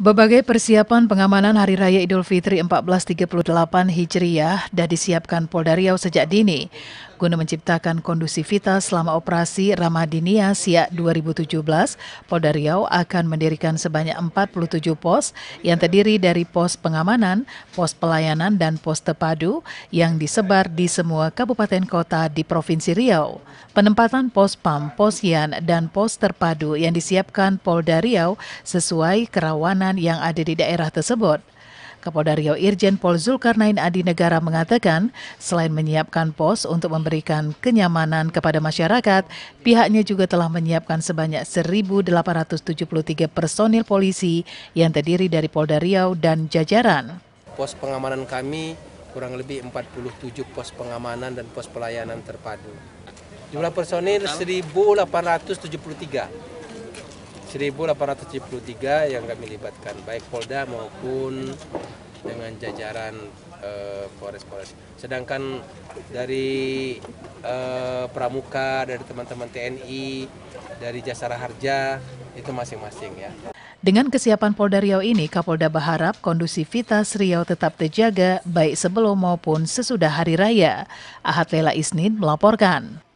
Berbagai persiapan pengamanan Hari Raya Idul Fitri 1438 Hijriah dah disiapkan Polda Riau sejak dini. Guna menciptakan kondusivitas selama operasi Ramadinia Siak 2017, Polda Riau akan mendirikan sebanyak 47 pos yang terdiri dari pos pengamanan, pos pelayanan, dan pos terpadu yang disebar di semua kabupaten kota di Provinsi Riau. Penempatan pos PAM, pos YAN, dan pos terpadu yang disiapkan Polda Riau sesuai kerawanan yang ada di daerah tersebut. Kapolda Riau Irjen Pol Zulkarnain Adi Negara mengatakan, selain menyiapkan pos untuk memberikan kenyamanan kepada masyarakat, pihaknya juga telah menyiapkan sebanyak 1.873 personil polisi yang terdiri dari Polda Riau dan jajaran. Pos pengamanan kami kurang lebih 47 pos pengamanan dan pos pelayanan terpadu. Jumlah personil 1.873. 1.873 yang kami libatkan baik Polda maupun dengan jajaran Polres-Polres. Eh, uh, Sedangkan dari uh, Pramuka, dari teman-teman TNI, dari Jasa Harja itu masing-masing ya. Dengan kesiapan Polda Riau ini, Kapolda berharap kondusivitas Riau tetap terjaga baik sebelum maupun sesudah Hari Raya. Ahad Lela Isnin melaporkan.